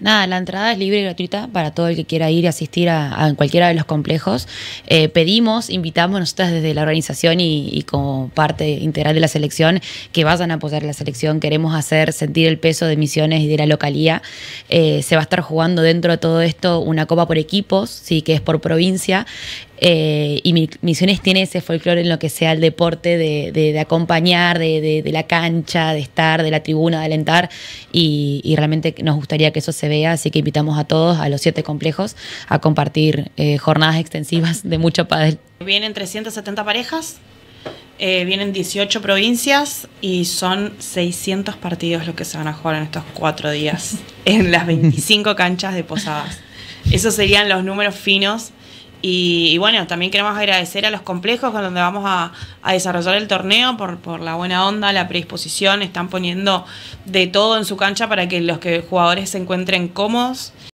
Nada, la entrada es libre y gratuita para todo el que quiera ir y asistir a, cualquiera de los complejos. Eh, pedimos, invitamos nosotras desde la organización y, como parte integral de la selección que vayan a apoyar la selección. Queremos hacer sentir el peso de Misiones y de la localía. Eh, se va a estar jugando dentro de todo esto una copa por equipos, sí, que es por provincia. Eh, y Misiones tiene ese folclore en lo que sea el deporte de, acompañar, de, la cancha, de estar, de la tribuna, de alentar. Y, realmente nos gustaría que eso se vea, así que invitamos a todos, a los siete complejos, a compartir eh, jornadas extensivas de mucho padel. Vienen 370 parejas. Eh, vienen 18 provincias y son 600 partidos los que se van a jugar en estos cuatro días en las 25 canchas de Posadas. Esos serían los números finos y, bueno, también queremos agradecer a los complejos con donde vamos a, desarrollar el torneo por, por, la buena onda, la predisposición, están poniendo de todo en su cancha para que los que, jugadores se encuentren cómodos.